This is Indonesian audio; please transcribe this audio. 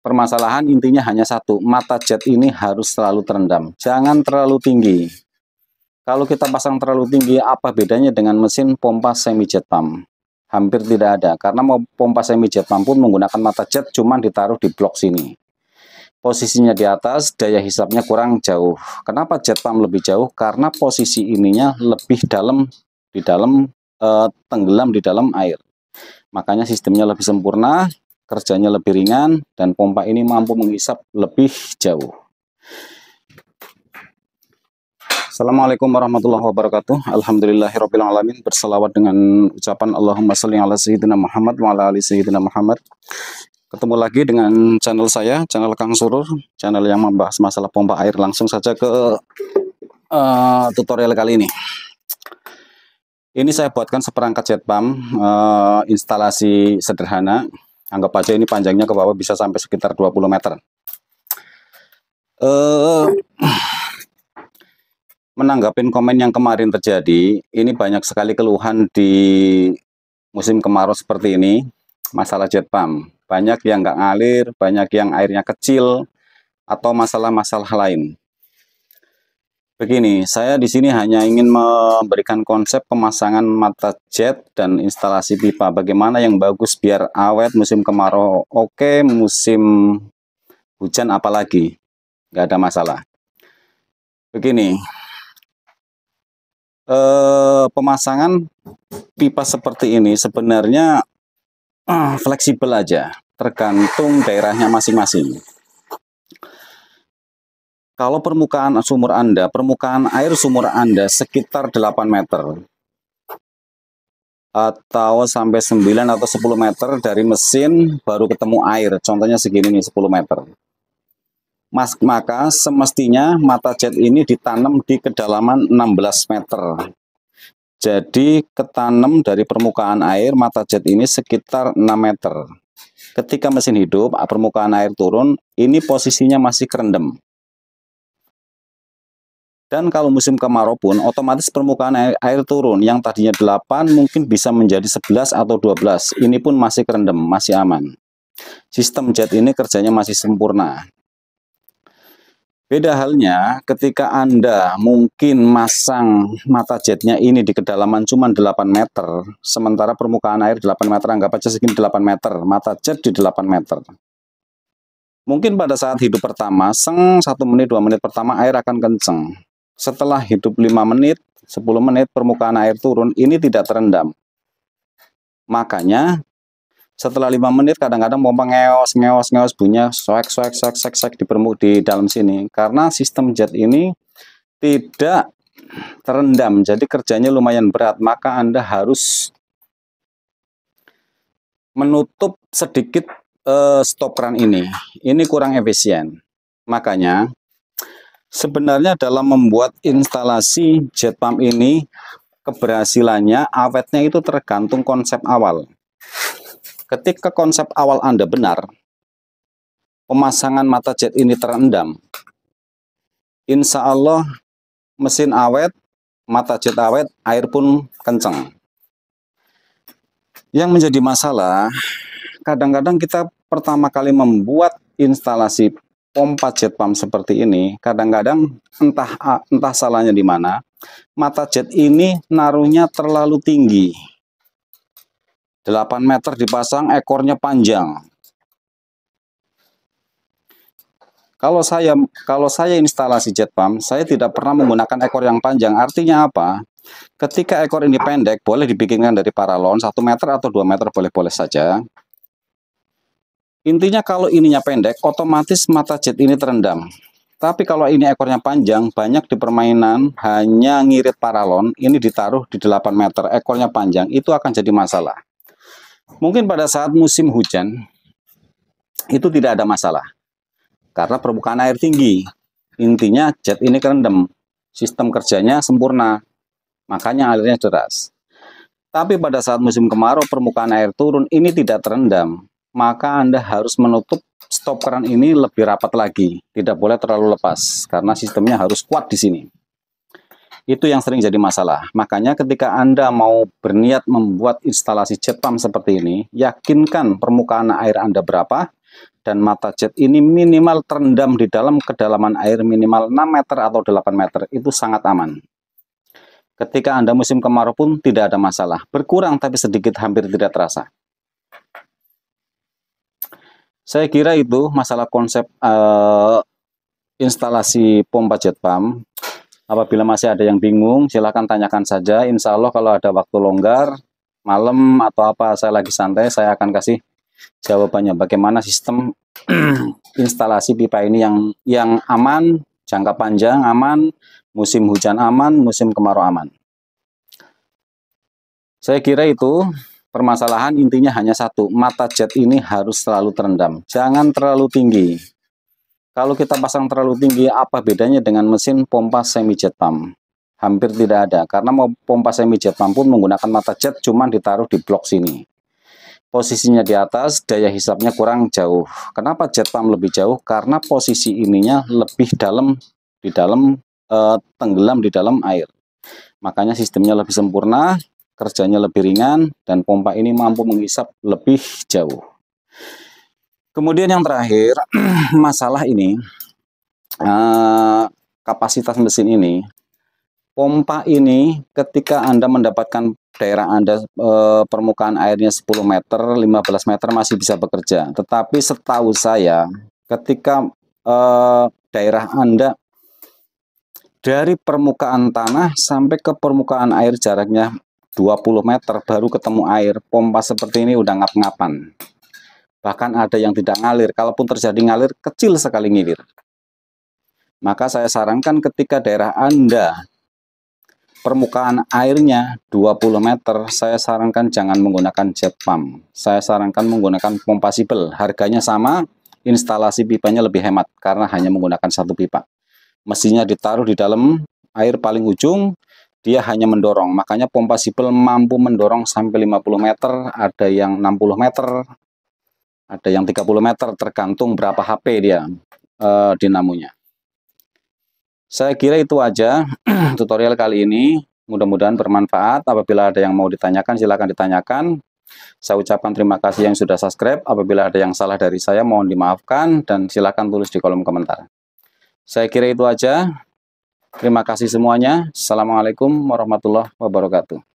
Permasalahan intinya hanya satu, mata jet ini harus selalu terendam. Jangan terlalu tinggi. Kalau kita pasang terlalu tinggi, apa bedanya dengan mesin pompa semi jet pump? Hampir tidak ada, karena mau pompa semi jet pump pun menggunakan mata jet cuma ditaruh di blok sini. Posisinya di atas, daya hisapnya kurang jauh. Kenapa jet pump lebih jauh? Karena posisi ininya lebih dalam di dalam eh, tenggelam di dalam air. Makanya sistemnya lebih sempurna, kerjanya lebih ringan dan pompa ini mampu menghisap lebih jauh. Assalamualaikum warahmatullahi wabarakatuh. Alhamdulillahirabbil alamin. Berselawat dengan ucapan Allahumma shalli ala sayyidina Muhammad wa ala ali sayyidina Muhammad. Ketemu lagi dengan channel saya, channel Kang Surur, channel yang membahas masalah pompa air. Langsung saja ke uh, tutorial kali ini. Ini saya buatkan seperangkat jet pump uh, instalasi sederhana anggap aja ini panjangnya ke bawah bisa sampai sekitar 20 meter eh menanggapin komen yang kemarin terjadi ini banyak sekali keluhan di musim kemarau seperti ini masalah jet pump banyak yang nggak ngalir banyak yang airnya kecil atau masalah-masalah lain Begini, saya di sini hanya ingin memberikan konsep pemasangan mata jet dan instalasi pipa. Bagaimana yang bagus biar awet musim kemarau oke, musim hujan apalagi. Nggak ada masalah. Begini, eh, pemasangan pipa seperti ini sebenarnya eh, fleksibel aja, tergantung daerahnya masing-masing. Kalau permukaan sumur Anda, permukaan air sumur Anda sekitar 8 meter atau sampai 9 atau 10 meter dari mesin baru ketemu air. Contohnya segini nih 10 meter. Mas, maka semestinya mata jet ini ditanam di kedalaman 16 meter. Jadi ketanam dari permukaan air mata jet ini sekitar 6 meter. Ketika mesin hidup, permukaan air turun, ini posisinya masih kerendam. Dan kalau musim kemarau pun otomatis permukaan air, air turun yang tadinya 8 mungkin bisa menjadi 11 atau 12. Ini pun masih kerendam, masih aman. Sistem jet ini kerjanya masih sempurna. Beda halnya ketika Anda mungkin masang mata jetnya ini di kedalaman cuma 8 meter, sementara permukaan air 8 meter, anggap aja segini 8 meter, mata jet di 8 meter. Mungkin pada saat hidup pertama, seng 1 menit 2 menit pertama air akan kenceng setelah hidup 5 menit, 10 menit permukaan air turun, ini tidak terendam. Makanya setelah 5 menit kadang-kadang pompa ngeos, ngeos, ngeos bunyinya soek, soek, soek, soek, soek di, di dalam sini. Karena sistem jet ini tidak terendam, jadi kerjanya lumayan berat. Maka Anda harus menutup sedikit uh, eh, stop ini. Ini kurang efisien. Makanya Sebenarnya dalam membuat instalasi jet pump ini keberhasilannya awetnya itu tergantung konsep awal. Ketika konsep awal Anda benar, pemasangan mata jet ini terendam. Insya Allah mesin awet, mata jet awet, air pun kenceng Yang menjadi masalah, kadang-kadang kita pertama kali membuat instalasi pompa jet pump seperti ini kadang-kadang entah entah salahnya di mana mata jet ini naruhnya terlalu tinggi 8 meter dipasang ekornya panjang kalau saya kalau saya instalasi jet pump saya tidak pernah menggunakan ekor yang panjang artinya apa ketika ekor ini pendek boleh dibikinkan dari paralon 1 meter atau 2 meter boleh-boleh saja Intinya kalau ininya pendek, otomatis mata jet ini terendam. Tapi kalau ini ekornya panjang, banyak di permainan hanya ngirit paralon, ini ditaruh di 8 meter, ekornya panjang, itu akan jadi masalah. Mungkin pada saat musim hujan, itu tidak ada masalah. Karena permukaan air tinggi, intinya jet ini kerendam, sistem kerjanya sempurna, makanya alirnya deras. Tapi pada saat musim kemarau, permukaan air turun, ini tidak terendam maka Anda harus menutup stop keran ini lebih rapat lagi. Tidak boleh terlalu lepas, karena sistemnya harus kuat di sini. Itu yang sering jadi masalah. Makanya ketika Anda mau berniat membuat instalasi jet pump seperti ini, yakinkan permukaan air Anda berapa, dan mata jet ini minimal terendam di dalam kedalaman air minimal 6 meter atau 8 meter. Itu sangat aman. Ketika Anda musim kemarau pun tidak ada masalah. Berkurang tapi sedikit hampir tidak terasa. Saya kira itu masalah konsep uh, instalasi pompa jet pump. Apabila masih ada yang bingung, silahkan tanyakan saja. Insya Allah kalau ada waktu longgar, malam atau apa saya lagi santai, saya akan kasih jawabannya. Bagaimana sistem instalasi pipa ini yang yang aman, jangka panjang aman, musim hujan aman, musim kemarau aman. Saya kira itu Permasalahan intinya hanya satu, mata jet ini harus selalu terendam. Jangan terlalu tinggi. Kalau kita pasang terlalu tinggi, apa bedanya dengan mesin pompa semi jet pump? Hampir tidak ada, karena mau pompa semi jet pump pun menggunakan mata jet cuman ditaruh di blok sini. Posisinya di atas, daya hisapnya kurang jauh. Kenapa jet pump lebih jauh? Karena posisi ininya lebih dalam di dalam eh, tenggelam di dalam air. Makanya sistemnya lebih sempurna, kerjanya lebih ringan dan pompa ini mampu menghisap lebih jauh. Kemudian yang terakhir, masalah ini eh, kapasitas mesin ini pompa ini ketika Anda mendapatkan daerah Anda eh, permukaan airnya 10 meter, 15 meter masih bisa bekerja. Tetapi setahu saya ketika eh, daerah Anda dari permukaan tanah sampai ke permukaan air jaraknya 20 meter baru ketemu air. Pompa seperti ini udah ngap-ngapan. Bahkan ada yang tidak ngalir, kalaupun terjadi ngalir, kecil sekali ngilir. Maka saya sarankan ketika daerah Anda permukaan airnya 20 meter, saya sarankan jangan menggunakan jet pump. Saya sarankan menggunakan pompa sibel. Harganya sama, instalasi pipanya lebih hemat karena hanya menggunakan satu pipa. Mesinnya ditaruh di dalam air paling ujung, dia hanya mendorong. Makanya pompa sipil mampu mendorong sampai 50 meter, ada yang 60 meter, ada yang 30 meter, tergantung berapa HP dia eh, dinamonya. Saya kira itu aja tutorial kali ini. Mudah-mudahan bermanfaat. Apabila ada yang mau ditanyakan, silakan ditanyakan. Saya ucapkan terima kasih yang sudah subscribe. Apabila ada yang salah dari saya, mohon dimaafkan. Dan silakan tulis di kolom komentar. Saya kira itu aja. Terima kasih semuanya. Assalamualaikum warahmatullahi wabarakatuh.